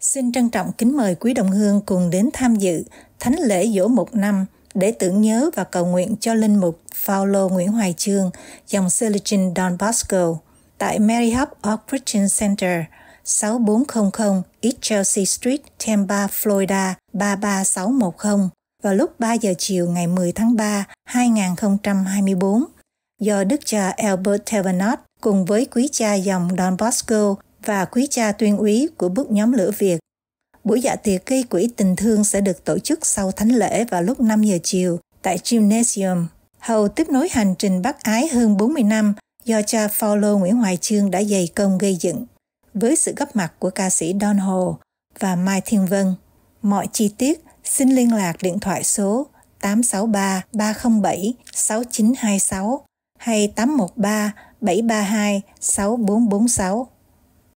Xin trân trọng kính mời quý đồng hương cùng đến tham dự Thánh lễ dỗ một năm để tưởng nhớ và cầu nguyện cho linh mục Paulo Nguyễn Hoài Trương, dòng Silicon Don Bosco, tại Mary Hub of Christian Center, 6400 East Chelsea Street, Tampa, Florida 33610 vào lúc 3 giờ chiều ngày 10 tháng 3, 2024 do Đức cha Albert Tavanot cùng với quý cha dòng Don Bosco và quý cha tuyên úy của bức nhóm lửa Việt. Buổi dạ tiệc gây quỹ tình thương sẽ được tổ chức sau thánh lễ vào lúc 5 giờ chiều tại Gymnasium. Hầu tiếp nối hành trình bác ái hơn 40 năm do cha Paulo Nguyễn Hoài Trương đã dày công gây dựng. Với sự góp mặt của ca sĩ Don Hồ và Mai Thiên Vân, mọi chi tiết xin liên lạc điện thoại số 863 307 6926 hay 813 732 6446.